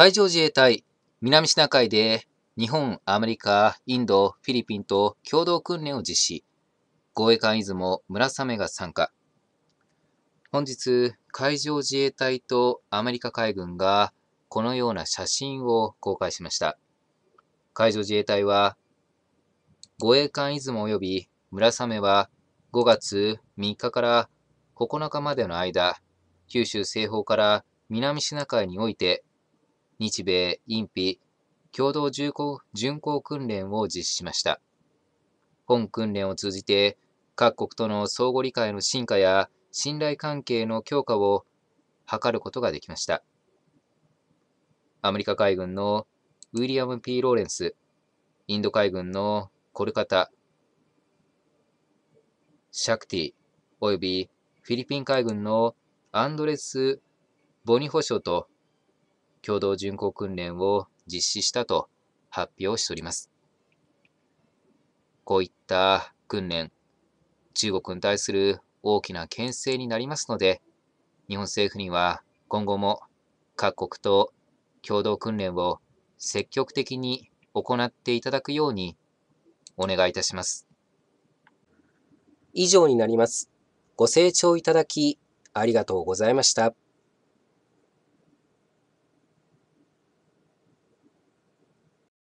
海上自衛隊、南シナ海で日本、アメリカ、インド、フィリピンと共同訓練を実施。護衛艦出雲、村雨が参加。本日、海上自衛隊とアメリカ海軍がこのような写真を公開しました。海上自衛隊は、護衛艦出雲及び村雨は5月3日から9日までの間、九州西方から南シナ海において日米、ンピ共同巡航巡航訓練を実施しました。本訓練を通じて、各国との相互理解の進化や信頼関係の強化を図ることができました。アメリカ海軍のウィリアム・ P・ ローレンス、インド海軍のコルカタ、シャクティ、およびフィリピン海軍のアンドレス・ボニホショと共同巡航訓練を実施したと発表しております。こういった訓練、中国に対する大きな牽制になりますので、日本政府には今後も各国と共同訓練を積極的に行っていただくようにお願いいたします。以上になります。ご清聴いただきありがとうございました。